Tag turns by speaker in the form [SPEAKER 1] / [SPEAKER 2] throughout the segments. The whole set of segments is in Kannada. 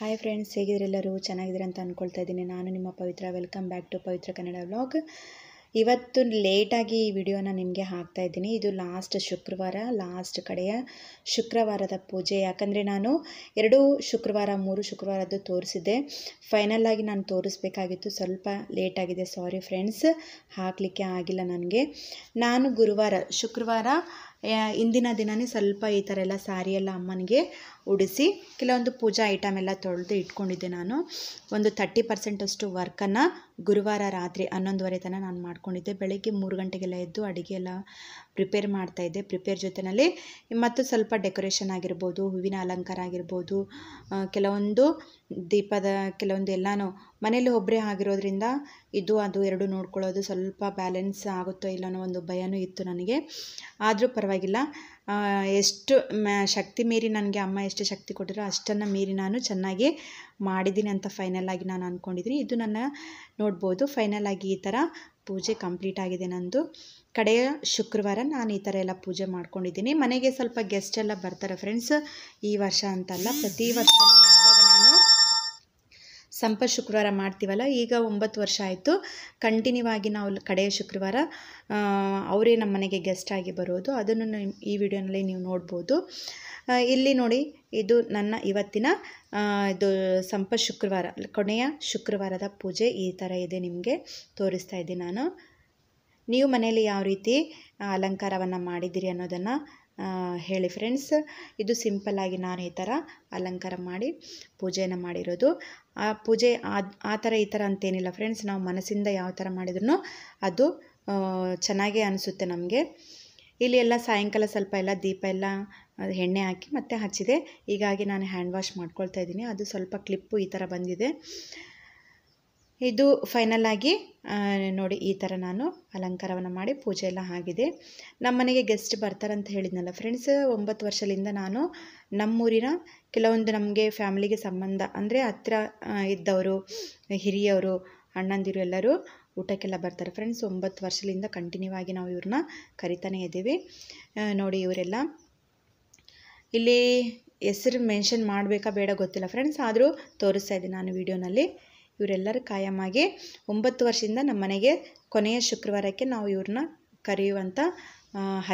[SPEAKER 1] ಹಾಯ್ ಫ್ರೆಂಡ್ಸ್ ಹೇಗಿದ್ರೆಲ್ಲರೂ ಚೆನ್ನಾಗಿದ್ದೀರ ಅಂತ ಅಂದ್ಕೊಳ್ತಾ ಇದ್ದೀನಿ ನಾನು ನಿಮ್ಮ Pavithra welcome back to Pavithra Kannada vlog ಇವತ್ತು ಲೇಟಾಗಿ ಈ ವಿಡಿಯೋನ ನಿಮಗೆ ಹಾಕ್ತಾ ಇದ್ದೀನಿ ಇದು ಲಾಸ್ಟ್ ಶುಕ್ರವಾರ ಲಾಸ್ಟ್ ಕಡೆಯ ಶುಕ್ರವಾರದ ಪೂಜೆ ಯಾಕಂದರೆ ನಾನು ಎರಡು ಶುಕ್ರವಾರ ಮೂರು ಶುಕ್ರವಾರದ್ದು ತೋರಿಸಿದ್ದೆ ಫೈನಲ್ ಆಗಿ ನಾನು ತೋರಿಸ್ಬೇಕಾಗಿತ್ತು ಸ್ವಲ್ಪ ಲೇಟಾಗಿದೆ ಸಾರಿ ಫ್ರೆಂಡ್ಸ್ ಹಾಕಲಿಕ್ಕೆ ಆಗಿಲ್ಲ ನನಗೆ ನಾನು ಗುರುವಾರ ಶುಕ್ರವಾರ ಇಂದಿನ ದಿನವೇ ಸ್ವಲ್ಪ ಈ ಥರ ಎಲ್ಲ ಸ್ಯಾರಿ ಎಲ್ಲ ಅಮ್ಮನಿಗೆ ಉಡಿಸಿ ಕೆಲವೊಂದು ಪೂಜಾ ಐಟಮ್ ಎಲ್ಲ ತೊಳೆದು ಇಟ್ಕೊಂಡಿದ್ದೆ ನಾನು ಒಂದು ತರ್ಟಿ ಪರ್ಸೆಂಟಷ್ಟು ವರ್ಕನ್ನು ಗುರುವಾರ ರಾತ್ರಿ ಹನ್ನೊಂದುವರೆ ತನಕ ನಾನು ಮಾಡ್ಕೊಂಡಿದ್ದೆ ಬೆಳಗ್ಗೆ ಮೂರು ಗಂಟೆಗೆಲ್ಲ ಎದ್ದು ಅಡುಗೆ ಎಲ್ಲ ಪ್ರಿಪೇರ್ ಮಾಡ್ತಾಯಿದ್ದೆ ಪ್ರಿಪೇರ್ ಜೊತೆಯಲ್ಲಿ ಮತ್ತು ಸ್ವಲ್ಪ ಡೆಕೋರೇಷನ್ ಆಗಿರ್ಬೋದು ಹೂವಿನ ಅಲಂಕಾರ ಆಗಿರ್ಬೋದು ಕೆಲವೊಂದು ದೀಪದ ಕೆಲವೊಂದು ಎಲ್ಲನೂ ಮನೇಲಿ ಒಬ್ಬರೇ ಆಗಿರೋದ್ರಿಂದ ಇದು ಅದು ಎರಡು ನೋಡ್ಕೊಳ್ಳೋದು ಸ್ವಲ್ಪ ಬ್ಯಾಲೆನ್ಸ್ ಆಗುತ್ತೋ ಇಲ್ಲ ಅನ್ನೋ ಒಂದು ಭಯನೂ ಇತ್ತು ನನಗೆ ಆದರೂ ಪರವಾಗಿಲ್ಲ ಎಷ್ಟು ಶಕ್ತಿ ಮೀರಿ ನನಗೆ ಅಮ್ಮ ಎಷ್ಟು ಶಕ್ತಿ ಕೊಟ್ಟಿರೋ ಅಷ್ಟನ್ನು ಮೀರಿ ನಾನು ಚೆನ್ನಾಗಿ ಮಾಡಿದ್ದೀನಿ ಅಂತ ಫೈನಲ್ ಆಗಿ ನಾನು ಅಂದ್ಕೊಂಡಿದ್ದೀನಿ ಇದು ನನ್ನ ನೋಡ್ಬೋದು ಫೈನಲ್ ಆಗಿ ಈ ಥರ ಪೂಜೆ ಕಂಪ್ಲೀಟ್ ಆಗಿದೆ ನಂದು ಕಡೆಯ ಶುಕ್ರವಾರ ನಾನು ಈ ಥರ ಎಲ್ಲ ಪೂಜೆ ಮಾಡ್ಕೊಂಡಿದ್ದೀನಿ ಮನೆಗೆ ಸ್ವಲ್ಪ ಗೆಸ್ಟ್ ಎಲ್ಲ ಬರ್ತಾರೆ ಫ್ರೆಂಡ್ಸ್ ಈ ವರ್ಷ ಅಂತಲ್ಲ ಪ್ರತಿ ವರ್ಷವೂ ಸಂಪ ಶುಕ್ರವಾರ ಮಾಡ್ತೀವಲ್ಲ ಈಗ ಒಂಬತ್ತು ವರ್ಷ ಆಯಿತು ಕಂಟಿನ್ಯೂ ಆಗಿ ನಾವು ಕಡೆಯ ಶುಕ್ರವಾರ ಅವರೇ ನಮ್ಮ ಮನೆಗೆ ಗೆಸ್ಟ್ ಆಗಿ ಬರೋದು ಅದನ್ನು ಈ ವಿಡಿಯೋನಲ್ಲಿ ನೀವು ನೋಡ್ಬೋದು ಇಲ್ಲಿ ನೋಡಿ ಇದು ನನ್ನ ಇವತ್ತಿನ ಇದು ಸಂಪ ಶುಕ್ರವಾರ ಕೊನೆಯ ಶುಕ್ರವಾರದ ಪೂಜೆ ಈ ಥರ ಇದೆ ನಿಮಗೆ ತೋರಿಸ್ತಾ ಇದ್ದೀನಿ ನಾನು ನೀವು ಮನೆಯಲ್ಲಿ ಯಾವ ರೀತಿ ಅಲಂಕಾರವನ್ನು ಮಾಡಿದ್ದೀರಿ ಅನ್ನೋದನ್ನು ಹೇಳಿ ಫ್ರೆಂಡ್ಸ್ ಇದು ಸಿಂಪಲ್ಲಾಗಿ ನಾನು ಈ ಥರ ಅಲಂಕಾರ ಮಾಡಿ ಪೂಜೆಯನ್ನು ಮಾಡಿರೋದು ಆ ಪೂಜೆ ಆ ಥರ ಈ ಥರ ಅಂತೇನಿಲ್ಲ ಫ್ರೆಂಡ್ಸ್ ನಾವು ಮನಸ್ಸಿಂದ ಯಾವ ಥರ ಮಾಡಿದ್ರೂ ಅದು ಚೆನ್ನಾಗೇ ಅನಿಸುತ್ತೆ ನಮಗೆ ಇಲ್ಲಿ ಎಲ್ಲ ಸಾಯಂಕಾಲ ಸ್ವಲ್ಪ ಎಲ್ಲ ದೀಪ ಎಲ್ಲ ಎಣ್ಣೆ ಹಾಕಿ ಮತ್ತೆ ಹಚ್ಚಿದೆ ಹೀಗಾಗಿ ನಾನು ಹ್ಯಾಂಡ್ ವಾಶ್ ಮಾಡ್ಕೊಳ್ತಾ ಇದ್ದೀನಿ ಅದು ಸ್ವಲ್ಪ ಕ್ಲಿಪ್ಪು ಈ ಥರ ಬಂದಿದೆ ಇದು ಫೈನಲ್ ಆಗಿ ನೋಡಿ ಈ ಥರ ನಾನು ಅಲಂಕಾರವನ್ನು ಮಾಡಿ ಪೂಜೆ ಎಲ್ಲ ಆಗಿದೆ ನಮ್ಮ ಮನೆಗೆ ಗೆಸ್ಟ್ ಬರ್ತಾರಂತ ಹೇಳಿದ್ನಲ್ಲ ಫ್ರೆಂಡ್ಸ್ ಒಂಬತ್ತು ವರ್ಷದಿಂದ ನಾನು ನಮ್ಮೂರಿನ ಕೆಲವೊಂದು ನಮಗೆ ಫ್ಯಾಮಿಲಿಗೆ ಸಂಬಂಧ ಅಂದರೆ ಹತ್ತಿರ ಇದ್ದವರು ಹಿರಿಯವರು ಅಣ್ಣಂದಿರು ಎಲ್ಲರೂ ಊಟಕ್ಕೆಲ್ಲ ಬರ್ತಾರೆ ಫ್ರೆಂಡ್ಸ್ ಒಂಬತ್ತು ವರ್ಷದಿಂದ ಕಂಟಿನ್ಯೂ ಆಗಿ ನಾವು ಇವ್ರನ್ನ ಕರಿತಾನೆ ಇದ್ದೀವಿ ನೋಡಿ ಇವರೆಲ್ಲ ಇಲ್ಲಿ ಹೆಸರು ಮೆನ್ಷನ್ ಮಾಡಬೇಕಾ ಬೇಡ ಗೊತ್ತಿಲ್ಲ ಫ್ರೆಂಡ್ಸ್ ಆದರೂ ತೋರಿಸ್ತಾ ಇದ್ದೀನಿ ನಾನು ವೀಡಿಯೋನಲ್ಲಿ ಇವರೆಲ್ಲರೂ ಕಾಯಮಾಗಿ ಒಂಬತ್ತು ವರ್ಷದಿಂದ ನಮ್ಮ ಮನೆಗೆ ಕೊನೆಯ ಶುಕ್ರವಾರಕ್ಕೆ ನಾವು ಇವ್ರನ್ನ ಕರೆಯುವಂಥ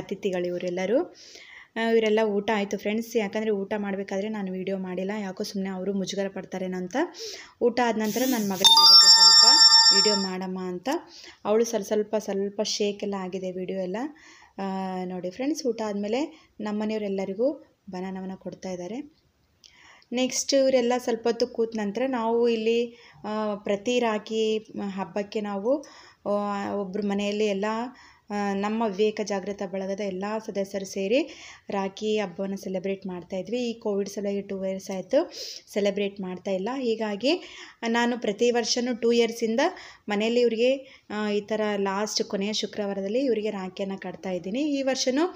[SPEAKER 1] ಅತಿಥಿಗಳು ಇವರೆಲ್ಲರೂ ಇವರೆಲ್ಲ ಊಟ ಆಯಿತು ಫ್ರೆಂಡ್ಸ್ ಯಾಕಂದರೆ ಊಟ ಮಾಡಬೇಕಾದ್ರೆ ನಾನು ವೀಡಿಯೋ ಮಾಡಿಲ್ಲ ಯಾಕೋ ಸುಮ್ಮನೆ ಅವರು ಮುಜುಗರ ಪಡ್ತಾರೆ ಅಂತ ಊಟ ಆದ ನಂತರ ನನ್ನ ಮಗಳಿಗೆ ಸ್ವಲ್ಪ ವೀಡಿಯೋ ಮಾಡಮ್ಮ ಅಂತ ಅವಳು ಸ್ವಲ್ಪ ಸ್ವಲ್ಪ ಸ್ವಲ್ಪ ಶೇಕ್ ಎಲ್ಲ ಆಗಿದೆ ವೀಡಿಯೋ ಎಲ್ಲ ನೋಡಿ ಫ್ರೆಂಡ್ಸ್ ಊಟ ಆದಮೇಲೆ ನಮ್ಮ ಮನೆಯವರೆಲ್ಲರಿಗೂ ಬನಾನವನ್ನು ಕೊಡ್ತಾ ಇದ್ದಾರೆ ನೆಕ್ಸ್ಟ್ ಇವರೆಲ್ಲ ಸ್ವಲ್ಪ ಹೊತ್ತು ಕೂತ ನಂತರ ನಾವು ಇಲ್ಲಿ ಪ್ರತಿ ರಾಖಿ ಹಬ್ಬಕ್ಕೆ ನಾವು ಒಬ್ಬರು ಮನೆಯಲ್ಲಿ ಎಲ್ಲ ನಮ್ಮ ವಿವೇಕ ಜಾಗೃತ ಬಳಗದ ಎಲ್ಲ ಸದಸ್ಯರು ಸೇರಿ ರಾಖಿ ಹಬ್ಬವನ್ನು ಸೆಲೆಬ್ರೇಟ್ ಮಾಡ್ತಾಯಿದ್ವಿ ಈ ಕೋವಿಡ್ ಸಲಹೆ ಟೂ ಇಯರ್ಸ್ ಆಯಿತು ಸೆಲೆಬ್ರೇಟ್ ಮಾಡ್ತಾ ಇಲ್ಲ ಹೀಗಾಗಿ ನಾನು ಪ್ರತಿ ವರ್ಷವೂ ಟೂ ಇಯರ್ಸಿಂದ ಮನೆಯಲ್ಲಿ ಇವರಿಗೆ ಈ ಥರ ಲಾಸ್ಟ್ ಕೊನೆಯ ಶುಕ್ರವಾರದಲ್ಲಿ ಇವರಿಗೆ ರಾಖಿಯನ್ನು ಕಟ್ತಾ ಇದ್ದೀನಿ ಈ ವರ್ಷವೂ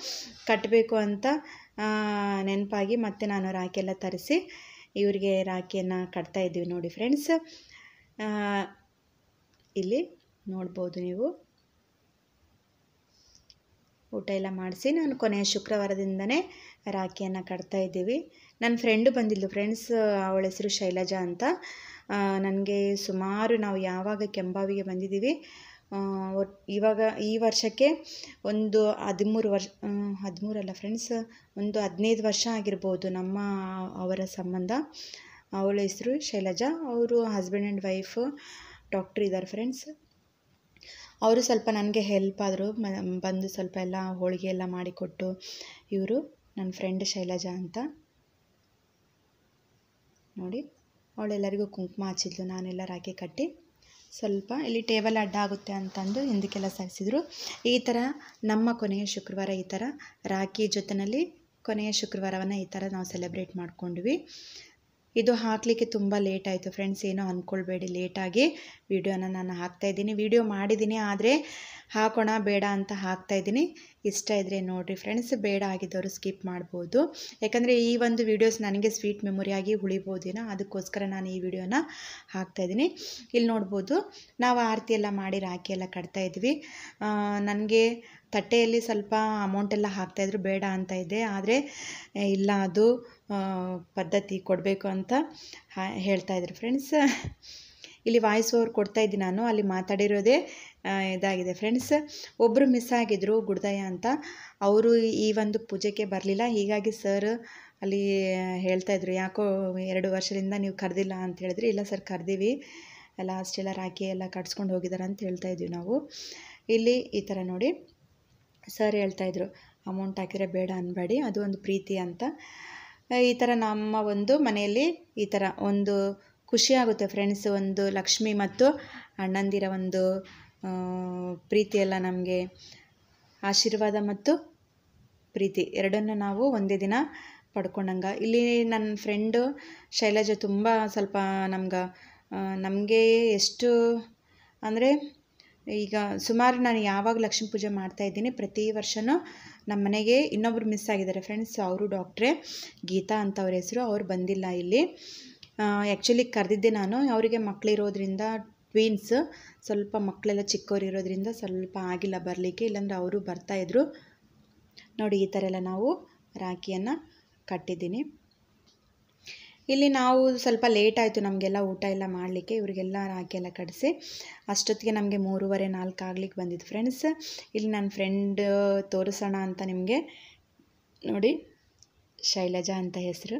[SPEAKER 1] ಕಟ್ಟಬೇಕು ಅಂತ ನೆನಪಾಗಿ ಮತ್ತೆ ನಾನು ರಾಖಿ ಎಲ್ಲ ತರಿಸಿ ಇವರಿಗೆ ರಾಖಿಯನ್ನು ಇದ್ದೀವಿ ನೋಡಿ ಫ್ರೆಂಡ್ಸ್ ಇಲ್ಲಿ ನೋಡ್ಬೋದು ನೀವು ಊಟ ಎಲ್ಲ ಮಾಡಿಸಿ ನಾನು ಕೊನೆಯ ಶುಕ್ರವಾರದಿಂದನೇ ರಾಖಿಯನ್ನು ಕಟ್ತಾ ಇದ್ದೀವಿ ನನ್ನ ಫ್ರೆಂಡು ಬಂದಿದ್ದು ಫ್ರೆಂಡ್ಸ್ ಅವಳ ಹೆಸರು ಶೈಲಜಾ ಅಂತ ನನಗೆ ಸುಮಾರು ನಾವು ಯಾವಾಗ ಕೆಂಬಾವಿಗೆ ಬಂದಿದ್ದೀವಿ ಇವಾಗ ಈ ವರ್ಷಕ್ಕೆ ಒಂದು ಹದಿಮೂರು ವರ್ಷ ಹದಿಮೂರಲ್ಲ ಫ್ರೆಂಡ್ಸ್ ಒಂದು ಹದಿನೈದು ವರ್ಷ ಆಗಿರ್ಬೋದು ನಮ್ಮ ಅವರ ಸಂಬಂಧ ಅವಳ ಹೆಸರು ಶೈಲಜಾ ಅವರು ಹಸ್ಬೆಂಡ್ ಆ್ಯಂಡ್ ವೈಫ್ ಡಾಕ್ಟ್ರ್ ಇದ್ದಾರೆ ಫ್ರೆಂಡ್ಸ್ ಅವರು ಸ್ವಲ್ಪ ನನಗೆ ಹೆಲ್ಪ್ ಆದರು ಬಂದು ಸ್ವಲ್ಪ ಎಲ್ಲ ಹೋಳಿಗೆ ಎಲ್ಲ ಮಾಡಿಕೊಟ್ಟು ಇವರು ನನ್ನ ಫ್ರೆಂಡ್ ಶೈಲಜಾ ಅಂತ ನೋಡಿ ಅವಳೆಲ್ಲರಿಗೂ ಕುಂಕುಮ ಹಚ್ಚಿದ್ಲು ನಾನೆಲ್ಲ ರಾಖಿ ಕಟ್ಟಿ ಸ್ವಲ್ಪ ಇಲ್ಲಿ ಟೇಬಲ್ ಅಡ್ಡ ಆಗುತ್ತೆ ಅಂತಂದು ಹಿಂದಕ್ಕೆಲ್ಲ ಸರಿಸಿದ್ರು ಈ ಥರ ನಮ್ಮ ಕೊನೆಯ ಶುಕ್ರವಾರ ಈ ಥರ ರಾಖಿ ಜೊತೆಯಲ್ಲಿ ಕೊನೆಯ ಶುಕ್ರವಾರವನ್ನು ಈ ಥರ ನಾವು ಸೆಲೆಬ್ರೇಟ್ ಮಾಡ್ಕೊಂಡ್ವಿ ಇದು ಹಾಕಲಿಕ್ಕೆ ತುಂಬ ಲೇಟ್ ಆಯಿತು ಫ್ರೆಂಡ್ಸ್ ಏನೋ ಅಂದ್ಕೊಳ್ಬೇಡಿ ಲೇಟಾಗಿ ವಿಡಿಯೋನ ನಾನು ಹಾಕ್ತಾಯಿದ್ದೀನಿ ವಿಡಿಯೋ ಮಾಡಿದ್ದೀನಿ ಆದರೆ ಹಾಕೋಣ ಬೇಡ ಅಂತ ಹಾಕ್ತಾಯಿದ್ದೀನಿ ಇಷ್ಟ ಇದ್ದರೆ ನೋಡಿರಿ ಫ್ರೆಂಡ್ಸ್ ಬೇಡ ಆಗಿದ್ದವರು ಸ್ಕಿಪ್ ಮಾಡ್ಬೋದು ಯಾಕಂದರೆ ಈ ಒಂದು ವೀಡಿಯೋಸ್ ನನಗೆ ಸ್ವೀಟ್ ಮೆಮೊರಿಯಾಗಿ ಉಳಿಬೋದೇನೋ ಅದಕ್ಕೋಸ್ಕರ ನಾನು ಈ ವಿಡಿಯೋನ ಹಾಕ್ತಾಯಿದ್ದೀನಿ ಇಲ್ಲಿ ನೋಡ್ಬೋದು ನಾವು ಆರತಿ ಎಲ್ಲ ಮಾಡಿ ರಾಖಿ ಎಲ್ಲ ಕಟ್ತಾಯಿದ್ವಿ ನನಗೆ ತಟ್ಟೆಯಲ್ಲಿ ಸ್ವಲ್ಪ ಅಮೌಂಟ್ ಅಮೌಂಟೆಲ್ಲ ಹಾಕ್ತಾಯಿದ್ರು ಬೇಡ ಅಂತ ಇದ್ದೆ ಆದರೆ ಇಲ್ಲ ಅದು ಪದ್ಧತಿ ಕೊಡಬೇಕು ಅಂತ ಹೇಳ್ತಾಯಿದ್ರು ಫ್ರೆಂಡ್ಸ್ ಇಲ್ಲಿ ವಾಯ್ಸ್ ಓವರ್ ಕೊಡ್ತಾ ನಾನು ಅಲ್ಲಿ ಮಾತಾಡಿರೋದೇ ಇದಾಗಿದೆ ಫ್ರೆಂಡ್ಸ್ ಒಬ್ಬರು ಮಿಸ್ ಆಗಿದ್ದರು ಗುಡ್ದಯ್ಯ ಅಂತ ಅವರು ಈ ಒಂದು ಪೂಜೆಗೆ ಬರಲಿಲ್ಲ ಹೀಗಾಗಿ ಸರ್ ಅಲ್ಲಿ ಹೇಳ್ತಾಯಿದ್ರು ಯಾಕೋ ಎರಡು ವರ್ಷದಿಂದ ನೀವು ಕರೆದಿಲ್ಲ ಅಂತ ಹೇಳಿದ್ರಿ ಇಲ್ಲ ಸರ್ ಕರೆದೀವಿ ಲಾಸ್ಟ್ ಎಲ್ಲ ರಾಖಿ ಎಲ್ಲ ಕಟ್ಸ್ಕೊಂಡು ಹೋಗಿದ್ದಾರೆ ಅಂತ ಹೇಳ್ತಾಯಿದ್ವಿ ನಾವು ಇಲ್ಲಿ ಈ ಥರ ನೋಡಿ ಸರ್ ಹೇಳ್ತಾಯಿದ್ರು ಅಮೌಂಟ್ ಹಾಕಿರೋ ಬೇಡ ಅನ್ಬೇಡಿ ಅದು ಒಂದು ಪ್ರೀತಿ ಅಂತ ಈ ಥರ ನಮ್ಮ ಒಂದು ಮನೆಯಲ್ಲಿ ಈ ಥರ ಒಂದು ಖುಷಿ ಆಗುತ್ತೆ ಫ್ರೆಂಡ್ಸ್ ಒಂದು ಲಕ್ಷ್ಮಿ ಮತ್ತು ಅಣ್ಣಂದಿರ ಒಂದು ಪ್ರೀತಿಯೆಲ್ಲ ನಮಗೆ ಆಶೀರ್ವಾದ ಮತ್ತು ಪ್ರೀತಿ ಎರಡನ್ನು ನಾವು ಒಂದೇ ದಿನ ಪಡ್ಕೊಂಡಂಗೆ ಇಲ್ಲಿ ನನ್ನ ಫ್ರೆಂಡು ಶೈಲಜ ತುಂಬ ಸ್ವಲ್ಪ ನಮ್ಗೆ ನಮಗೆ ಎಷ್ಟು ಅಂದರೆ ಈಗ ಸುಮಾರು ನಾನು ಯಾವಾಗ ಲಕ್ಷ್ಮೀ ಪೂಜೆ ಮಾಡ್ತಾಯಿದ್ದೀನಿ ಪ್ರತಿ ವರ್ಷವೂ ನಮ್ಮ ಮನೆಗೆ ಇನ್ನೊಬ್ಬರು ಮಿಸ್ ಆಗಿದ್ದಾರೆ ಫ್ರೆಂಡ್ಸ್ ಅವರು ಡಾಕ್ಟ್ರೇ ಗೀತಾ ಅಂತ ಹೆಸರು ಅವ್ರು ಬಂದಿಲ್ಲ ಇಲ್ಲಿ ಆ್ಯಕ್ಚುಲಿ ಕರೆದಿದ್ದೆ ನಾನು ಅವರಿಗೆ ಮಕ್ಕಳಿರೋದ್ರಿಂದ ಟ್ವೀನ್ಸ್ ಸ್ವಲ್ಪ ಮಕ್ಕಳೆಲ್ಲ ಚಿಕ್ಕವರಿರೋದ್ರಿಂದ ಸ್ವಲ್ಪ ಆಗಿಲ್ಲ ಬರಲಿಕ್ಕೆ ಇಲ್ಲಾಂದ್ರೆ ಅವರು ಬರ್ತಾಯಿದ್ರು ನೋಡಿ ಈ ಥರ ಎಲ್ಲ ನಾವು ರಾಖಿಯನ್ನು ಕಟ್ಟಿದ್ದೀನಿ ಇಲ್ಲಿ ನಾವು ಸ್ವಲ್ಪ ಲೇಟ್ ಆಯಿತು ನಮಗೆಲ್ಲ ಊಟ ಎಲ್ಲ ಮಾಡಲಿಕ್ಕೆ ಇವರಿಗೆಲ್ಲ ರಾಗಿ ಎಲ್ಲ ಕಡಿಸಿ ಅಷ್ಟೊತ್ತಿಗೆ ನಮಗೆ ಮೂರುವರೆ ನಾಲ್ಕು ಆಗ್ಲಿಕ್ಕೆ ಬಂದಿದ್ದು ಫ್ರೆಂಡ್ಸ್ ಇಲ್ಲಿ ನನ್ನ ಫ್ರೆಂಡ್ ತೋರಿಸೋಣ ಅಂತ ನಿಮಗೆ ನೋಡಿ ಶೈಲಜಾ ಅಂತ ಹೆಸರು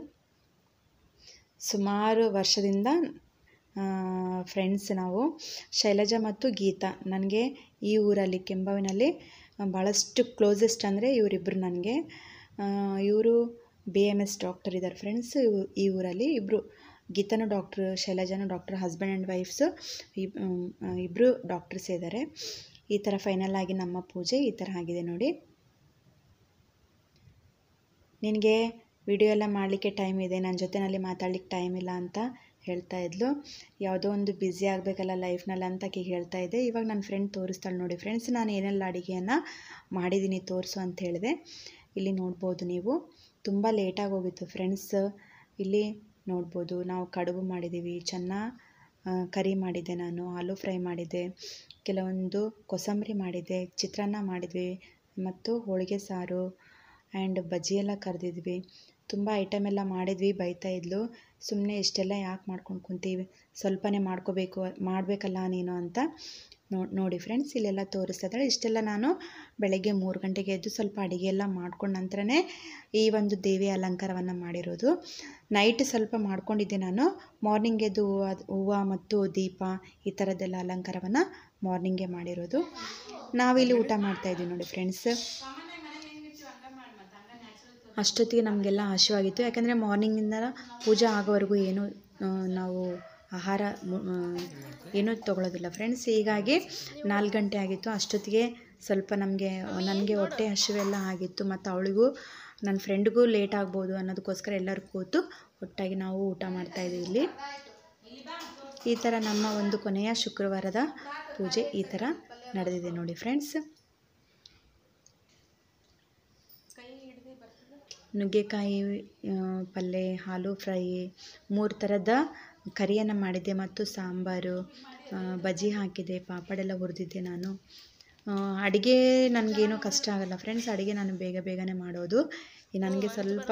[SPEAKER 1] ಸುಮಾರು ವರ್ಷದಿಂದ ಫ್ರೆಂಡ್ಸ್ ನಾವು ಶೈಲಜಾ ಮತ್ತು ಗೀತಾ ನನಗೆ ಈ ಊರಲ್ಲಿ ಕೆಂಬವಿನಲ್ಲಿ ಭಾಳಷ್ಟು ಕ್ಲೋಸೆಸ್ಟ್ ಅಂದರೆ ಇವರಿಬ್ಬರು ನನಗೆ ಇವರು ಬಿ ಎಮ್ ಎಸ್ ಡಾಕ್ಟರ್ ಇದ್ದಾರೆ ಫ್ರೆಂಡ್ಸ್ ಈ ಊರಲ್ಲಿ ಇಬ್ಬರು ಗೀತನು ಡಾಕ್ಟ್ರು ಶೈಲಜಾನು ಡಾಕ್ಟರ್ ಹಸ್ಬೆಂಡ್ ಆ್ಯಂಡ್ ವೈಫ್ಸು ಇಬ್ಬರು ಡಾಕ್ಟರ್ಸ್ ಇದ್ದಾರೆ ಈ ಥರ ಫೈನಲ್ ಆಗಿ ನಮ್ಮ ಪೂಜೆ ಈ ಥರ ಆಗಿದೆ ನೋಡಿ ನಿನಗೆ ವಿಡಿಯೋ ಎಲ್ಲ ಮಾಡಲಿಕ್ಕೆ ಟೈಮ್ ಇದೆ ನನ್ನ ಜೊತೆನಲ್ಲಿ ಮಾತಾಡ್ಲಿಕ್ಕೆ ಟೈಮ್ ಇಲ್ಲ ಅಂತ ಹೇಳ್ತಾ ಇದ್ಲು ಯಾವುದೋ ಒಂದು ಬ್ಯುಸಿ ಆಗಬೇಕಲ್ಲ ಲೈಫ್ನಲ್ಲಿ ಅಂತ ಕಿ ಹೇಳ್ತಾ ಇದ್ದೆ ಇವಾಗ ನನ್ನ ಫ್ರೆಂಡ್ ತೋರಿಸ್ತಾಳೆ ನೋಡಿ ಫ್ರೆಂಡ್ಸ್ ನಾನು ಏನೆಲ್ಲ ಅಡುಗೆಯನ್ನು ಮಾಡಿದ್ದೀನಿ ತೋರಿಸು ಅಂತ ಹೇಳಿದೆ ಇಲ್ಲಿ ನೋಡ್ಬೋದು ನೀವು ತುಂಬ ಲೇಟಾಗಿ ಹೋಗಿತ್ತು ಫ್ರೆಂಡ್ಸ್ ಇಲ್ಲಿ ನೋಡ್ಬೋದು ನಾವು ಕಡುಬು ಮಾಡಿದ್ದೀವಿ ಚೆನ್ನಾಗಿ ಕರಿ ಮಾಡಿದ್ದೆ ನಾನು ಆಲೂ ಫ್ರೈ ಮಾಡಿದ್ದೆ ಕೆಲವೊಂದು ಕೊಸಂಬರಿ ಮಾಡಿದ್ದೆ ಚಿತ್ರಾನ್ನ ಮಾಡಿದ್ವಿ ಮತ್ತು ಹೋಳಿಗೆ ಸಾರು ಆ್ಯಂಡ್ ಬಜ್ಜಿ ಎಲ್ಲ ಕರೆದಿದ್ವಿ ತುಂಬ ಐಟಮ್ ಎಲ್ಲ ಮಾಡಿದ್ವಿ ಬೈತಾ ಇದ್ಲು ಸುಮ್ಮನೆ ಇಷ್ಟೆಲ್ಲ ಯಾಕೆ ಮಾಡ್ಕೊಂಡು ಕುಂತೀವಿ ಸ್ವಲ್ಪನೇ ಮಾಡ್ಕೋಬೇಕು ಮಾಡಬೇಕಲ್ಲ ನೀನು ಅಂತ ನೋಡಿ ಫ್ರೆಂಡ್ಸ್ ಇಲ್ಲೆಲ್ಲ ತೋರಿಸ್ತಾ ಇಷ್ಟೆಲ್ಲ ನಾನು ಬೆಳಗ್ಗೆ ಮೂರು ಗಂಟೆಗೆ ಎದ್ದು ಸ್ವಲ್ಪ ಅಡುಗೆ ಎಲ್ಲ ಮಾಡ್ಕೊಂಡ ನಂತರನೇ ಈ ಒಂದು ದೇವಿ ಅಲಂಕಾರವನ್ನು ಮಾಡಿರೋದು ನೈಟ್ ಸ್ವಲ್ಪ ಮಾಡ್ಕೊಂಡಿದ್ದೆ ನಾನು ಮಾರ್ನಿಂಗ್ ಎದ್ದು ಹೂವು ಮತ್ತು ದೀಪ ಈ ಥರದ್ದೆಲ್ಲ ಅಲಂಕಾರವನ್ನು ಮಾರ್ನಿಂಗೇ ಮಾಡಿರೋದು ನಾವಿಲ್ಲಿ ಊಟ ಮಾಡ್ತಾಯಿದ್ದೀವಿ ನೋಡಿ ಫ್ರೆಂಡ್ಸ್ ಅಷ್ಟೊತ್ತಿಗೆ ನಮಗೆಲ್ಲ ಹಸಿವಾಗಿತ್ತು ಯಾಕಂದರೆ ಮಾರ್ನಿಂಗಿಂದ ಪೂಜೆ ಆಗೋವರೆಗೂ ಏನು ನಾವು ಆಹಾರ ಏನೂ ತಗೊಳ್ಳೋದಿಲ್ಲ ಫ್ರೆಂಡ್ಸ್ ಹೀಗಾಗಿ ನಾಲ್ಕು ಗಂಟೆ ಆಗಿತ್ತು ಅಷ್ಟೊತ್ತಿಗೆ ಸ್ವಲ್ಪ ನಮಗೆ ನನಗೆ ಹೊಟ್ಟೆ ಹಸಿವೆಲ್ಲ ಆಗಿತ್ತು ಮತ್ತು ಅವಳಿಗೂ ನನ್ನ ಫ್ರೆಂಡ್ಗೂ ಲೇಟ್ ಆಗ್ಬೋದು ಅನ್ನೋದಕ್ಕೋಸ್ಕರ ಎಲ್ಲರೂ ಕೂತು ಒಟ್ಟಾಗಿ ನಾವು ಊಟ ಮಾಡ್ತಾಯಿದ್ದೀವಿ ಇಲ್ಲಿ ಈ ಥರ ನಮ್ಮ ಒಂದು ಕೊನೆಯ ಶುಕ್ರವಾರದ ಪೂಜೆ ಈ ಥರ ನಡೆದಿದೆ ನೋಡಿ ಫ್ರೆಂಡ್ಸ್ ನುಗ್ಗೆಕಾಯಿ ಪಲ್ಯ ಹಾಲು ಫ್ರೈ ಮೂರು ಥರದ ಕರಿಯನ್ನು ಮಾಡಿದ್ದೆ ಮತ್ತು ಸಾಂಬಾರು ಬಜ್ಜಿ ಹಾಕಿದೆ ಪಾಪಡ್ ಎಲ್ಲ ಹುರಿದಿದ್ದೆ ನಾನು ಅಡುಗೆ ನನಗೇನು ಕಷ್ಟ ಆಗಲ್ಲ ಫ್ರೆಂಡ್ಸ್ ಅಡುಗೆ ನಾನು ಬೇಗ ಬೇಗನೆ ಮಾಡೋದು ನನಗೆ ಸ್ವಲ್ಪ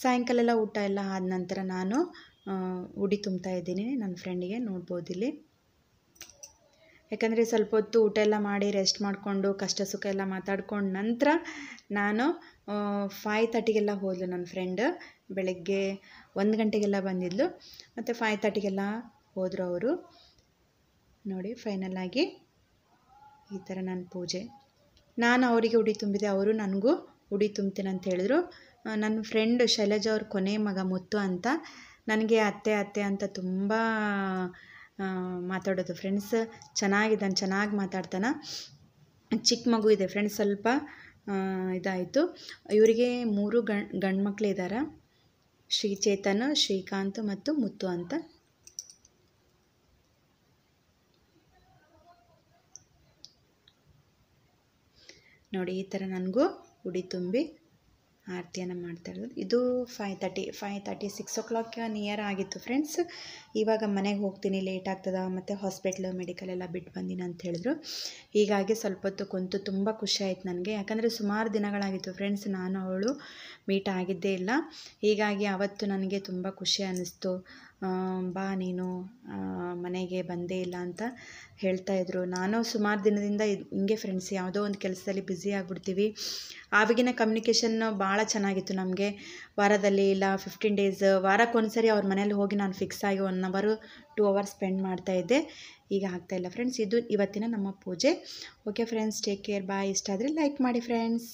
[SPEAKER 1] ಸಾಯಂಕಾಲ ಎಲ್ಲ ಊಟ ಎಲ್ಲ ಆದ ನಂತರ ನಾನು ಉಡಿ ತುಂಬ್ತಾ ಇದ್ದೀನಿ ನನ್ನ ಫ್ರೆಂಡಿಗೆ ನೋಡ್ಬೋದು ಇಲ್ಲಿ ಯಾಕಂದರೆ ಸ್ವಲ್ಪ ಹೊತ್ತು ಊಟ ಎಲ್ಲ ಮಾಡಿ ರೆಸ್ಟ್ ಮಾಡಿಕೊಂಡು ಕಷ್ಟ ಸುಖ ಎಲ್ಲ ಮಾತಾಡ್ಕೊಂಡು ನಂತರ ನಾನು ಫೈವ್ ತರ್ಟಿಗೆಲ್ಲ ಹೋದ್ಲು ನನ್ನ ಫ್ರೆಂಡ್ ಬೆಳಗ್ಗೆ ಒಂದು ಗಂಟೆಗೆಲ್ಲ ಬಂದಿದ್ಲು ಮತ್ತು ಫೈವ್ ತರ್ಟಿಗೆಲ್ಲ ಹೋದರು ಅವರು ನೋಡಿ ಆಗಿ ಈ ಥರ ನನ್ನ ಪೂಜೆ ನಾನು ಅವರಿಗೆ ಉಡಿ ತುಂಬಿದೆ ಅವರು ನನಗೂ ಉಡಿ ತುಂಬ್ತೀನಿ ಅಂತ ಹೇಳಿದ್ರು ನನ್ನ ಫ್ರೆಂಡ್ ಶೈಲಜ ಅವ್ರ ಕೊನೆ ಮಗ ಮುತ್ತು ಅಂತ ನನಗೆ ಅತ್ತೆ ಅತ್ತೆ ಅಂತ ತುಂಬ ಮಾತಾಡೋದು ಫ್ರೆಂಡ್ಸ್ ಚೆನ್ನಾಗಿದ್ದಾನೆ ಚೆನ್ನಾಗಿ ಮಾತಾಡ್ತಾನೆ ಚಿಕ್ಕ ಮಗು ಇದೆ ಫ್ರೆಂಡ್ಸ್ ಸ್ವಲ್ಪ ಇದಾಯಿತು ಇವರಿಗೆ ಮೂರು ಗಂಡು ಗಂಡು ಮಕ್ಕಳಿದ್ದಾರೆ ಶ್ರೀಚೇತನ ಶ್ರೀಕಾಂತ್ ಮತ್ತು ಮುತ್ತು ಅಂತ ನೋಡಿ ಈ ಥರ ನನಗೂ ಉಡಿ ತುಂಬಿ ಆರತಿಯನ್ನು ಮಾಡ್ತಾ ಇರೋದು ಇದು five thirty five thirty six o'clock near ಆಗಿತ್ತು ಫ್ರೆಂಡ್ಸ್ ಇವಾಗ ಮನೆಗೆ ಹೋಗ್ತೀನಿ ಲೇಟ್ ಆಗ್ತದ ಮತ್ತು ಹಾಸ್ಪಿಟ್ಲು ಮೆಡಿಕಲ್ ಎಲ್ಲ ಬಿಟ್ಟು ಬಂದಿನಿ ಅಂತ ಹೇಳಿದ್ರು ಹೀಗಾಗಿ ಸ್ವಲ್ಪ ಹೊತ್ತು ಕುಂತು ತುಂಬ ಖುಷಿ ಆಯಿತು ನನಗೆ ಯಾಕಂದರೆ ಸುಮಾರು ದಿನಗಳಾಗಿತ್ತು ಫ್ರೆಂಡ್ಸ್ ನಾನು ಅವಳು ಮೀಟ್ ಆಗಿದ್ದೇ ಇಲ್ಲ ಹೀಗಾಗಿ ಅವತ್ತು ನನಗೆ ತುಂಬ ಖುಷಿ ಅನ್ನಿಸ್ತು ಬಾ ನೀನು ಮನೆಗೆ ಬಂದೇ ಇಲ್ಲ ಅಂತ ಹೇಳ್ತಾ ಇದ್ರು ನಾನು ಸುಮಾರು ದಿನದಿಂದ ಹಿಂಗೆ ಫ್ರೆಂಡ್ಸ್ ಯಾವುದೋ ಒಂದು ಕೆಲಸದಲ್ಲಿ ಬ್ಯುಸಿ ಆಗಿಬಿಡ್ತೀವಿ ಆವಾಗಿನ ಕಮ್ಯುನಿಕೇಷನ್ ಭಾಳ ಚೆನ್ನಾಗಿತ್ತು ನಮಗೆ ವಾರದಲ್ಲಿ ಇಲ್ಲ ಫಿಫ್ಟೀನ್ ಡೇಸ್ ವಾರಕ್ಕೊಂದ್ಸರಿ ಅವ್ರ ಮನೇಲಿ ಹೋಗಿ ನಾನು ಫಿಕ್ಸ್ ಆಗಿ ಒನ್ ಅವರು ಟೂ ಅವರ್ಸ್ ಸ್ಪೆಂಡ್ ಮಾಡ್ತಾ ಇದ್ದೆ ಈಗ ಇಲ್ಲ ಫ್ರೆಂಡ್ಸ್ ಇದು ಇವತ್ತಿನ ನಮ್ಮ ಪೂಜೆ okay friends take care bye ಇಷ್ಟ ಆದರೆ ಲೈಕ್ ಮಾಡಿ ಫ್ರೆಂಡ್ಸ್